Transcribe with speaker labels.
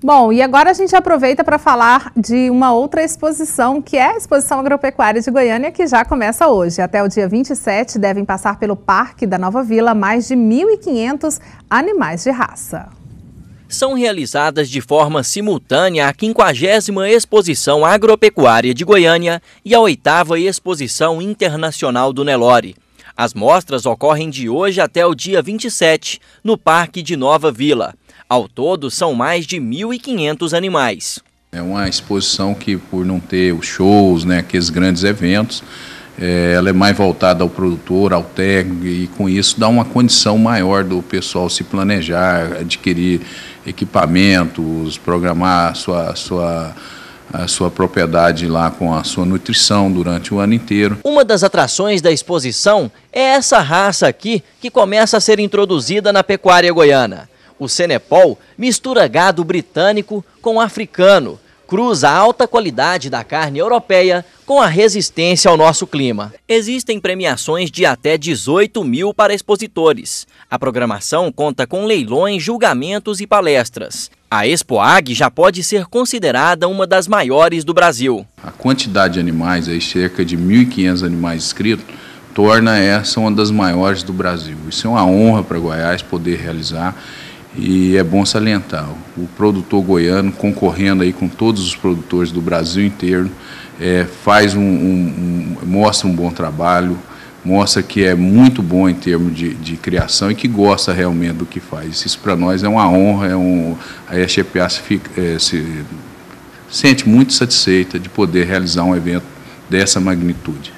Speaker 1: Bom, e agora a gente aproveita para falar de uma outra exposição, que é a Exposição Agropecuária de Goiânia, que já começa hoje. Até o dia 27 devem passar pelo Parque da Nova Vila mais de 1.500 animais de raça
Speaker 2: são realizadas de forma simultânea a 50 Exposição Agropecuária de Goiânia e a 8 Exposição Internacional do Nelore. As mostras ocorrem de hoje até o dia 27, no Parque de Nova Vila. Ao todo, são mais de 1.500 animais.
Speaker 3: É uma exposição que, por não ter os shows, né, aqueles grandes eventos, é, ela é mais voltada ao produtor, ao técnico, e com isso dá uma condição maior do pessoal se planejar, adquirir equipamentos, programar sua, sua a sua propriedade lá com a sua nutrição durante o ano inteiro.
Speaker 2: Uma das atrações da exposição é essa raça aqui que começa a ser introduzida na pecuária goiana. O Senepol mistura gado britânico com africano, cruza a alta qualidade da carne europeia com a resistência ao nosso clima. Existem premiações de até 18 mil para expositores. A programação conta com leilões, julgamentos e palestras. A Expoag já pode ser considerada uma das maiores do Brasil.
Speaker 3: A quantidade de animais, aí, cerca de 1.500 animais inscritos, torna essa uma das maiores do Brasil. Isso é uma honra para Goiás poder realizar e é bom salientar. O produtor goiano concorrendo aí com todos os produtores do Brasil inteiro é, faz um, um, mostra um bom trabalho, mostra que é muito bom em termos de, de criação e que gosta realmente do que faz. Isso para nós é uma honra, é um, a SGPA se, fica, é, se sente muito satisfeita de poder realizar um evento dessa magnitude.